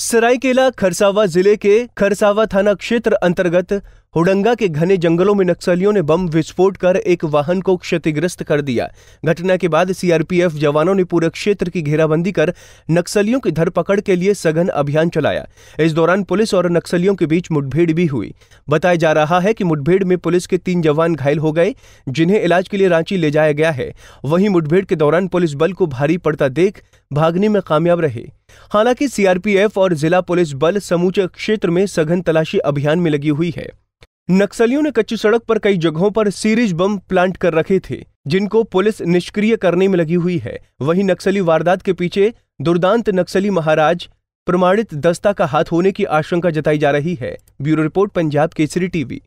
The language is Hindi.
सरायकेला खरसावा जिले के खरसावा थाना क्षेत्र अंतर्गत हुडंगा के घने जंगलों में नक्सलियों ने बम विस्फोट कर एक वाहन को क्षतिग्रस्त कर दिया घटना के बाद सीआरपीएफ जवानों ने पूरे क्षेत्र की घेराबंदी कर नक्सलियों की धरपकड़ के लिए सघन अभियान चलाया इस दौरान पुलिस और नक्सलियों के बीच मुठभेड़ भी हुई बताया जा रहा है कि मुठभेड़ में पुलिस के तीन जवान घायल हो गए जिन्हें इलाज के लिए रांची ले जाया गया है वहीं मुठभेड़ के दौरान पुलिस बल को भारी पड़ता देख भागने में कामयाब रहे हालांकि सीआरपीएफ और जिला पुलिस बल समूचे क्षेत्र में सघन तलाशी अभियान में लगी हुई है नक्सलियों ने कच्ची सड़क पर कई जगहों पर सीरीज बम प्लांट कर रखे थे जिनको पुलिस निष्क्रिय करने में लगी हुई है वहीं नक्सली वारदात के पीछे दुर्दांत नक्सली महाराज प्रमाणित दस्ता का हाथ होने की आशंका जताई जा रही है bureau report Punjab Kesari TV